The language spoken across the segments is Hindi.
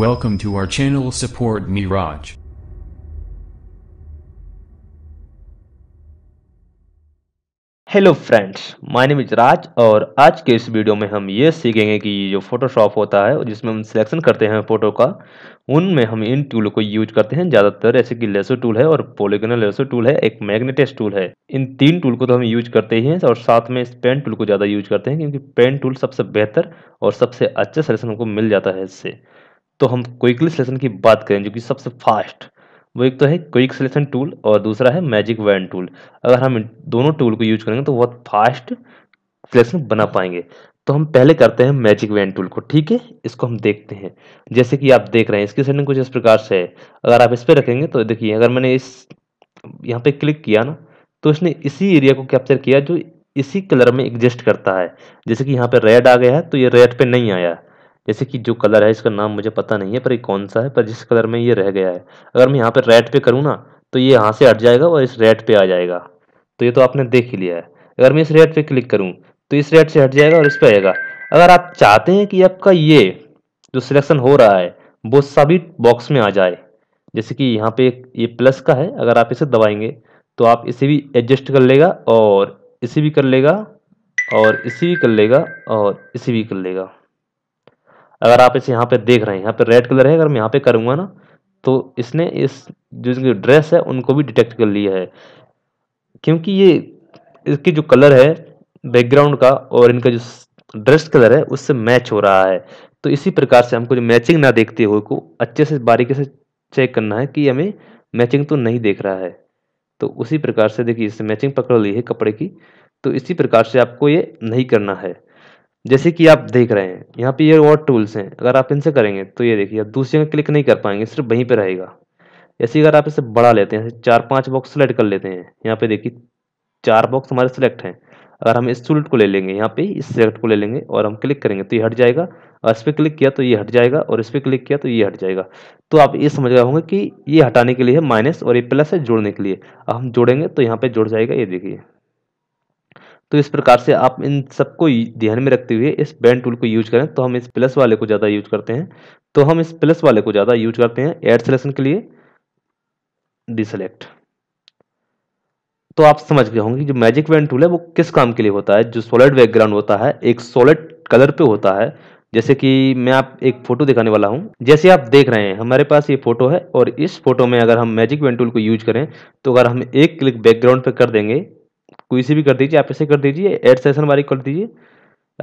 Welcome to our channel support me hello friends my name is Raj और आज के इस वीडियो में हम ये सीखेंगे कि जो फोटोशॉप होता है जिसमें हम सिलेक्शन करते हैं फ़ोटो का उनमें हम इन टूल को यूज करते हैं ज़्यादातर जैसे कि लेसो टूल है और पोलिगनल लेसो टूल है एक मैग्नेटेस टूल है इन तीन टूल को तो हम यूज करते ही हैं और साथ में इस पेन टूल को ज़्यादा यूज करते हैं क्योंकि पेन टूल सबसे बेहतर और सबसे अच्छे सिलेक्शन हमको मिल जाता है इससे तो हम क्विक सिलेक्शन की बात करें जो कि सबसे फास्ट वो एक तो है क्विक सिलेक्शन टूल और दूसरा है मैजिक वैन टूल अगर हम दोनों टूल को यूज करेंगे तो बहुत फास्ट सिलेक्शन बना पाएंगे तो हम पहले करते हैं मैजिक वैन टूल को ठीक है इसको हम देखते हैं जैसे कि आप देख रहे हैं इसकी सेटिंग कुछ इस प्रकार से है अगर आप इस पर रखेंगे तो देखिए अगर मैंने इस यहाँ पे क्लिक किया ना तो इसने इसी एरिया को कैप्चर किया जो इसी कलर में एग्जिस्ट करता है जैसे कि यहाँ पे रेड आ गया है तो ये रेड पे नहीं आया जैसे कि जो कलर है इसका नाम मुझे पता नहीं है पर ये कौन सा है पर जिस कलर में ये रह गया है अगर मैं यहाँ पर रेड पे करूँ ना तो ये यहाँ से हट जाएगा और इस रेड पे आ जाएगा तो ये तो आपने देख ही लिया है अगर मैं इस रेड पे क्लिक करूँ तो इस रेड से हट जाएगा और इस पर आएगा अगर आप चाहते हैं कि आपका ये जो सिलेक्शन हो रहा है वो सभी बॉक्स में आ जाए जैसे कि यहाँ पे ये प्लस का है अगर आप इसे दबाएंगे तो आप इसे भी एडजस्ट कर लेगा और इसे भी कर लेगा और इसे भी कर लेगा और इसे भी कर लेगा अगर आप इसे यहाँ पे देख रहे हैं यहाँ पे रेड कलर है अगर मैं यहाँ पे करूँगा ना तो इसने इस जो ड्रेस है उनको भी डिटेक्ट कर लिया है क्योंकि ये इसकी जो कलर है बैकग्राउंड का और इनका जो ड्रेस कलर है उससे मैच हो रहा है तो इसी प्रकार से हमको जो मैचिंग ना देखते हुए को अच्छे से बारीकी से चेक करना है कि हमें मैचिंग तो नहीं देख रहा है तो उसी प्रकार से देखिए इससे मैचिंग पकड़ ली है कपड़े की तो इसी प्रकार से आपको ये नहीं करना है जैसे कि आप देख रहे हैं यहाँ पे ये और टूल्स हैं अगर आप इनसे करेंगे तो ये देखिए आप दूसरे जगह क्लिक नहीं कर पाएंगे सिर्फ वहीं पे रहेगा ऐसे अगर आप इसे बढ़ा लेते हैं चार पांच बॉक्स सेलेक्ट कर लेते हैं यहाँ पे देखिए चार बॉक्स हमारे सेलेक्ट हैं अगर हम इस टूल को ले लेंगे यहाँ पे इस सेलेक्ट को ले लेंगे और हम क्लिक करेंगे तो ये हट जाएगा और इस पर क्लिक किया तो ये हट जाएगा और इस पर क्लिक किया तो ये हट जाएगा तो आप ये समझ गए होंगे कि ये हटाने के लिए है माइनस और ये प्लस है जोड़ने के लिए अब हम जोड़ेंगे तो यहाँ पे जुड़ जाएगा ये देखिए तो इस प्रकार से आप इन सबको ध्यान में रखते हुए इस बैंड टूल को यूज करें तो हम इस प्लस वाले को ज़्यादा यूज करते हैं तो हम इस प्लस वाले को ज़्यादा यूज करते हैं एड सिलेक्शन के लिए डिसलेक्ट तो आप समझ गए होंगे जो मैजिक बैंड टूल है वो किस काम के लिए होता है जो सॉलिड बैकग्राउंड होता है एक सॉलिड कलर पे होता है जैसे कि मैं आप एक फोटो दिखाने वाला हूं जैसे आप देख रहे हैं हमारे पास ये फोटो है और इस फोटो में अगर हम मैजिक बैंड टूल को यूज करें तो अगर हम एक क्लिक बैकग्राउंड पे कर देंगे कोई से भी कर दीजिए आप इसे कर दीजिए एड सेशन वाली कर दीजिए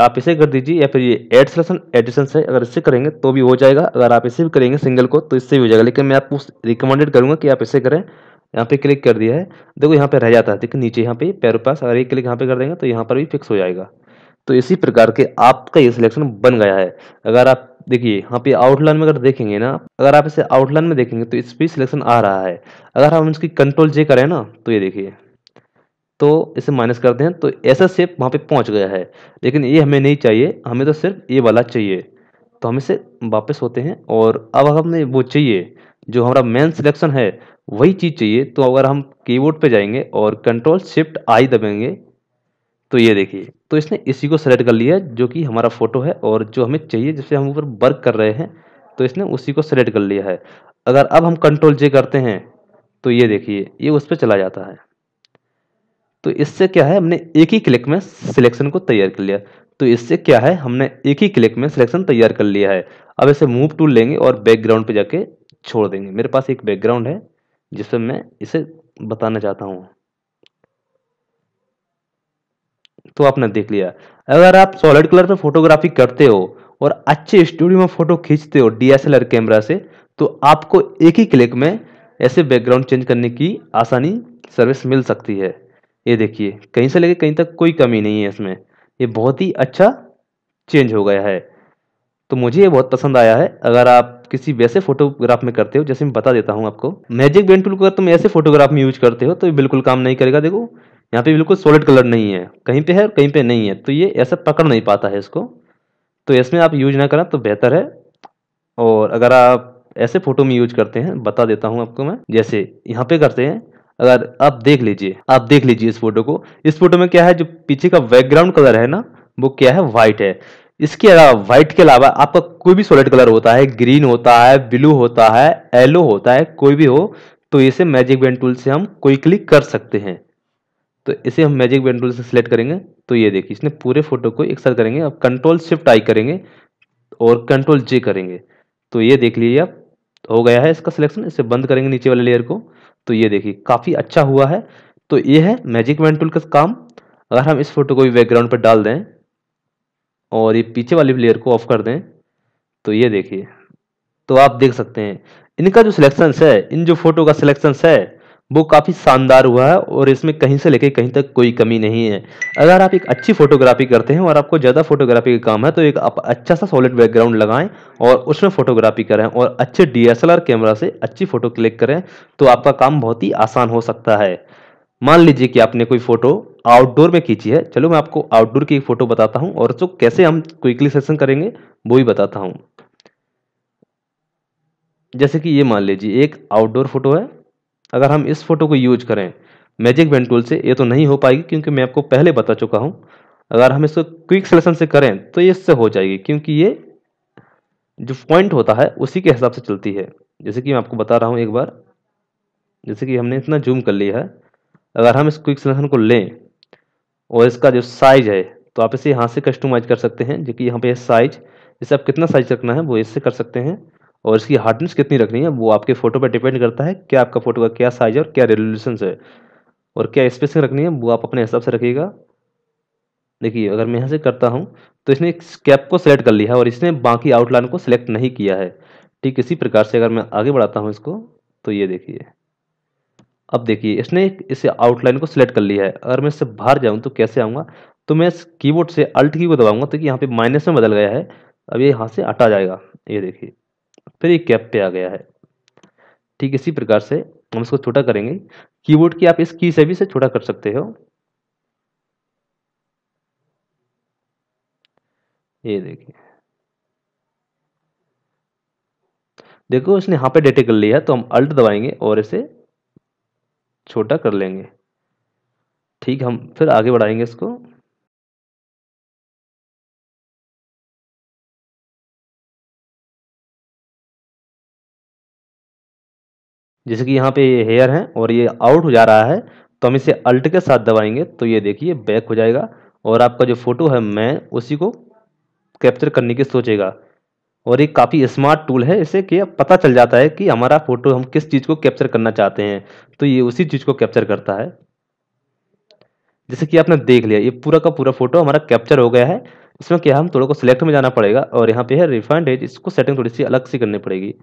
आप इसे कर दीजिए या फिर ये एड सेशन एडिशन से अगर इससे करेंगे तो भी हो जाएगा अगर आप इसे भी करेंगे सिंगल को तो इससे भी हो जाएगा लेकिन मैं आपको रिकमेंडेड करूँगा कि आप इसे करें यहाँ पे क्लिक कर दिया है देखो यहाँ पे रह जाता है देखिए नीचे यहाँ पे पैरों पास अगर ये क्लिक यहाँ पे कर देंगे तो यहाँ पर भी फिक्स हो जाएगा तो इसी प्रकार के आपका ये सिलेक्शन बन गया है अगर आप देखिए यहाँ पे आउटलाइन में अगर देखेंगे ना अगर आप इसे आउटलाइन में देखेंगे तो इस पर सिलेक्शन आ रहा है अगर हम इसकी कंट्रोल जे करें ना तो ये देखिए तो इसे माइनस करते हैं तो ऐसा सेप वहाँ पे पहुँच गया है लेकिन ये हमें नहीं चाहिए हमें तो सिर्फ ये वाला चाहिए तो हम इसे वापस होते हैं और अब हमें वो चाहिए जो हमारा मेन सिलेक्शन है वही चीज़ चाहिए तो अगर हम कीबोर्ड पे जाएंगे और कंट्रोल शिफ्ट आई दबेंगे तो ये देखिए तो इसने इसी को सेलेक्ट कर लिया जो कि हमारा फ़ोटो है और जो हमें चाहिए जिससे हम ऊपर वर्क कर रहे हैं तो इसने उसी को सेलेक्ट कर लिया है अगर अब हम कंट्रोल जे करते हैं तो ये देखिए ये उस पर चला जाता है तो इससे क्या है हमने एक ही क्लिक में सिलेक्शन को तैयार कर लिया तो इससे क्या है हमने एक ही क्लिक में सिलेक्शन तैयार कर लिया है अब इसे मूव टूल लेंगे और बैकग्राउंड पे जाके छोड़ देंगे मेरे पास एक बैकग्राउंड है जिसे मैं इसे बताना चाहता हूँ तो आपने देख लिया अगर आप सॉलिड कलर पर फोटोग्राफी करते हो और अच्छे स्टूडियो में फोटो खींचते हो डीएसएलआर कैमरा से तो आपको एक ही क्लिक में ऐसे बैकग्राउंड चेंज करने की आसानी सर्विस मिल सकती है ये देखिए कहीं से लेके कहीं तक कोई कमी नहीं है इसमें ये बहुत ही अच्छा चेंज हो गया है तो मुझे ये बहुत पसंद आया है अगर आप किसी वैसे फोटोग्राफ में करते हो जैसे मैं बता देता हूँ आपको मैजिक बैंड टूल को अगर तुम ऐसे फोटोग्राफ में यूज करते हो तो ये बिल्कुल काम नहीं करेगा देखो यहाँ पे बिल्कुल सॉलिड कलर नहीं है कहीं पे है और कहीं पे नहीं है तो ये ऐसा पकड़ नहीं पाता है इसको तो इसमें आप यूज ना करें तो बेहतर है और अगर आप ऐसे फोटो में यूज करते हैं बता देता हूँ आपको मैं जैसे यहाँ पे करते हैं अगर आप देख लीजिए आप देख लीजिए इस फोटो को इस फोटो में क्या है जो पीछे का बैकग्राउंड कलर है ना वो क्या है व्हाइट है इसके अलावा व्हाइट के अलावा आपका कोई भी सॉलिड कलर होता है ग्रीन होता है ब्लू होता है येलो होता है कोई भी हो तो इसे मैजिक बैंड टूल से हम क्विकली कर सकते हैं तो इसे हम मैजिक बैंड टूल से सिलेक्ट करेंगे तो ये देखिए इसने पूरे फोटो को एक साथ करेंगे अब कंट्रोल शिफ्ट आई करेंगे और कंट्रोल जे करेंगे तो ये देख लीजिए आप हो गया है इसका सिलेक्शन इसे बंद करेंगे नीचे वाले लेयर को तो ये देखिए काफ़ी अच्छा हुआ है तो ये है मैजिक वैन टूल का काम अगर हम इस फोटो को भी बैकग्राउंड पर डाल दें और ये पीछे वाली लेयर को ऑफ कर दें तो ये देखिए तो आप देख सकते हैं इनका जो सिलेक्शंस है इन जो फोटो का सिलेक्शंस है वो काफ़ी शानदार हुआ है और इसमें कहीं से लेके कहीं तक कोई कमी नहीं है अगर आप एक अच्छी फोटोग्राफी करते हैं और आपको ज़्यादा फोटोग्राफी का काम है तो एक आप अच्छा सा सॉलिड बैकग्राउंड लगाएं और उसमें फोटोग्राफी करें और अच्छे डीएसएलआर कैमरा से अच्छी फ़ोटो क्लिक करें तो आपका काम बहुत ही आसान हो सकता है मान लीजिए कि आपने कोई फ़ोटो आउटडोर में खींची है चलो मैं आपको आउटडोर की एक फ़ोटो बताता हूँ और जो कैसे हम क्विकली सेशन करेंगे वो ही बताता हूँ जैसे कि ये मान लीजिए एक आउटडोर फ़ोटो है अगर हम इस फोटो को यूज करें मैजिक बैंड टूल से ये तो नहीं हो पाएगी क्योंकि मैं आपको पहले बता चुका हूँ अगर हम इसको क्विक सिलेक्शन से करें तो ये इससे हो जाएगी क्योंकि ये जो पॉइंट होता है उसी के हिसाब से चलती है जैसे कि मैं आपको बता रहा हूँ एक बार जैसे कि हमने इतना जूम कर लिया है अगर हम इस क्विक सिलेक्शन को लें और इसका जो साइज है तो आप इसे यहाँ से कस्टमाइज कर सकते हैं जो कि यहाँ पे साइज इसे आप कितना साइज रखना है वो इससे कर सकते हैं और इसकी हार्डनेस कितनी रखनी है वो आपके फ़ोटो पर डिपेंड करता है क्या आपका फ़ोटो का क्या साइज है और क्या रेजोल्यूशन है और क्या स्पेसिंग रखनी है वो आप अपने हिसाब से रखिएगा देखिए अगर मैं यहाँ से करता हूँ तो इसने स्कैप को सिलेक्ट कर लिया है और इसने बाकी आउटलाइन को सिलेक्ट नहीं किया है ठीक इसी प्रकार से अगर मैं आगे बढ़ाता हूँ इसको तो ये देखिए अब देखिए इसने इस आउटलाइन को सिलेक्ट कर लिया है अगर मैं इससे बाहर जाऊँ तो कैसे आऊँगा तो मैं इस कीबोर्ड से अल्ट की को दबाऊँगा तो कि यहाँ पे माइनस में बदल गया है अब ये यहाँ से हटा जाएगा ये देखिए फिर एक कैप पे आ गया है ठीक इसी प्रकार से हम इसको छोटा करेंगे कीबोर्ड की आप इस की से भी से छोटा कर सकते हो ये देखिए देखो इसने यहां पे डेटे कर लिया है तो हम अल्ट दबाएंगे और इसे छोटा कर लेंगे ठीक हम फिर आगे बढ़ाएंगे इसको जैसे कि यहाँ पे ये हेयर है और ये आउट हो जा रहा है तो हम इसे अल्ट के साथ दबाएंगे तो ये देखिए बैक हो जाएगा और आपका जो फ़ोटो है मैं उसी को कैप्चर करने की सोचेगा और ये काफ़ी स्मार्ट टूल है इससे कि पता चल जाता है कि हमारा फ़ोटो हम किस चीज़ को कैप्चर करना चाहते हैं तो ये उसी चीज़ को कैप्चर करता है जैसे कि आपने देख लिया ये पूरा का पूरा फ़ोटो हमारा कैप्चर हो गया है इसमें क्या हम थोड़ा को सिलेक्ट में जाना पड़ेगा और यहाँ पे है रिफाइंड एज इसको सेटिंग थोड़ी सी अलग सी करनी पड़ेगी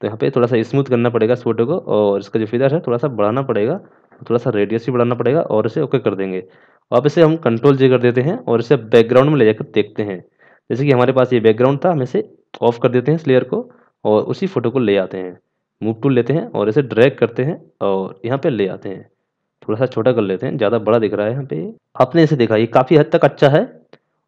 तो यहाँ पे थोड़ा सा स्मूथ करना पड़ेगा इस फोटो को और इसका जो फिगर है थोड़ा सा बढ़ाना पड़ेगा थोड़ा सा रेडियस भी बढ़ाना पड़ेगा और इसे ओके कर देंगे अब इसे हम कंट्रोल जे कर देते हैं और इसे बैकग्राउंड में ले जाकर देखते हैं जैसे कि हमारे पास ये बैकग्राउंड था हम इसे ऑफ कर देते हैं स्लेयर को और उसी फोटो को ले आते हैं मूव टूल लेते हैं और इसे ड्रैग करते हैं और यहाँ पे ले आते हैं थोड़ा सा छोटा कर लेते हैं ज़्यादा बड़ा दिख रहा है यहाँ पे आपने इसे देखा ये काफ़ी हद तक अच्छा है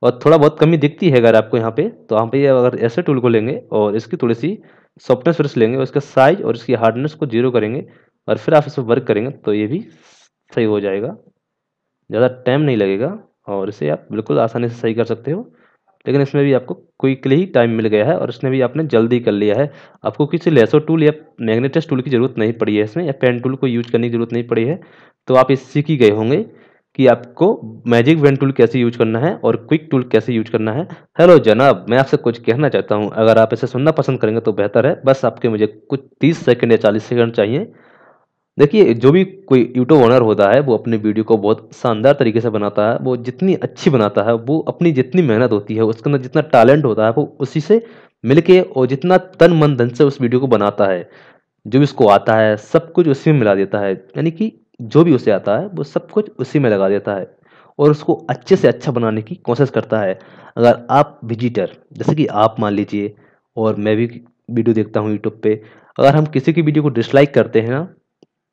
और थोड़ा बहुत कमी दिखती है अगर आपको यहाँ पे तो यहाँ पे अगर ऐसे टूल को लेंगे और इसकी थोड़ी सी सॉफ्टनेस फिर से लेंगे उसका साइज और इसकी हार्डनेस को जीरो करेंगे और फिर आप इस पर वर्क करेंगे तो ये भी सही हो जाएगा ज़्यादा टाइम नहीं लगेगा और इसे आप बिल्कुल आसानी से सही कर सकते हो लेकिन इसमें भी आपको क्विकली ही टाइम मिल गया है और इसने भी आपने जल्दी कर लिया है आपको किसी लेसो टूल या मैग्नेटस टूल की ज़रूरत नहीं पड़ी है इसमें या पेन टूल को यूज करने की ज़रूरत नहीं पड़ी है तो आप ये सीख ही गए होंगे कि आपको मैजिक वेन टूल कैसे यूज करना है और क्विक टूल कैसे यूज करना है हेलो जनाब मैं आपसे कुछ कहना चाहता हूँ अगर आप इसे सुनना पसंद करेंगे तो बेहतर है बस आपके मुझे कुछ तीस सेकेंड या चालीस सेकेंड चाहिए देखिए जो भी कोई यूट्यूब ऑनर होता है वो अपने वीडियो को बहुत शानदार तरीके से बनाता है वो जितनी अच्छी बनाता है वो अपनी जितनी मेहनत होती है उसके अंदर जितना टैलेंट होता है वो उसी से मिलके और जितना तन मन धन से उस वीडियो को बनाता है जो भी उसको आता है सब कुछ उसी में मिला देता है यानी कि जो भी उसे आता है वो सब कुछ उसी में लगा देता है और उसको अच्छे से अच्छा बनाने की कोशिश करता है अगर आप विजिटर जैसे कि आप मान लीजिए और मैं भी वीडियो देखता हूँ यूट्यूब पे अगर हम किसी की वीडियो को डिसलाइक करते हैं ना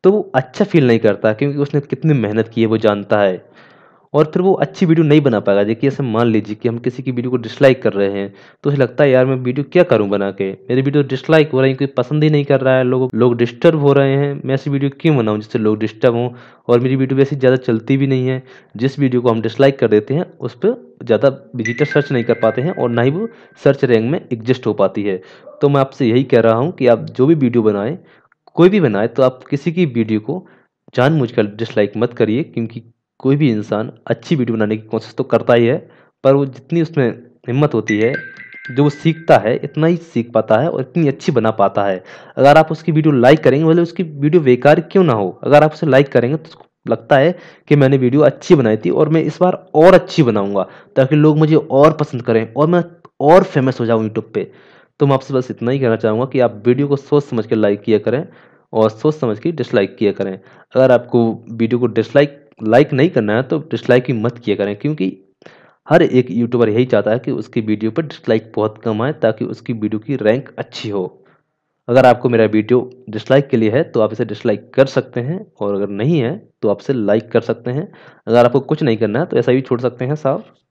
तो वो अच्छा फील नहीं करता क्योंकि उसने कितनी मेहनत की है वो जानता है और फिर वो अच्छी वीडियो नहीं बना पाएगा देखिए ऐसे मान लीजिए कि हम किसी की वीडियो को डिसलाइक कर रहे हैं तो उसे लगता है यार मैं वीडियो क्या करूँ बना के मेरी वीडियो डिसलाइक हो रही है कोई पसंद ही नहीं कर रहा है लोग लोग डिस्टर्ब हो रहे हैं मैं ऐसी वीडियो क्यों बनाऊँ जिससे लोग डिस्टर्ब हों और मेरी वीडियो वैसे ज़्यादा चलती भी नहीं है जिस वीडियो को हम डिसलाइक कर देते हैं उस पर ज़्यादा विजिटर सर्च नहीं कर पाते हैं और ना ही वो सर्च रैंक में एग्जिस्ट हो पाती है तो मैं आपसे यही कह रहा हूँ कि आप जो भी वीडियो बनाएं कोई भी बनाए तो आप किसी की वीडियो को जानबूझकर डिसलाइक मत करिए क्योंकि कोई भी इंसान अच्छी वीडियो बनाने की कोशिश तो करता ही है पर वो जितनी उसमें हिम्मत होती है जो वो सीखता है इतना ही सीख पाता है और इतनी अच्छी बना पाता है अगर आप उसकी वीडियो लाइक करेंगे बोले उसकी वीडियो बेकार क्यों ना हो अगर आप उसे लाइक करेंगे तो लगता है कि मैंने वीडियो अच्छी बनाई थी और मैं इस बार और अच्छी बनाऊंगा ताकि लोग मुझे और पसंद करें और मैं और फेमस हो जाऊँ यूट्यूब पर तो मैं आपसे बस इतना ही कहना चाहूँगा कि आप वीडियो को सोच समझ कर लाइक किया करें और सोच समझ के डिसलाइक किया करें अगर आपको वीडियो को डिसलाइक लाइक नहीं करना है तो डिसलाइक भी मत किया करें क्योंकि हर एक यूट्यूबर यही चाहता है कि उसकी वीडियो पर डिसलाइक बहुत कम आए ताकि उसकी वीडियो की रैंक अच्छी हो अगर आपको मेरा वीडियो डिसलाइक के लिए है तो आप इसे डिसलाइक कर सकते हैं और अगर नहीं है तो आप इसे लाइक कर सकते हैं अगर आपको कुछ नहीं करना है तो ऐसा भी छोड़ सकते हैं साहब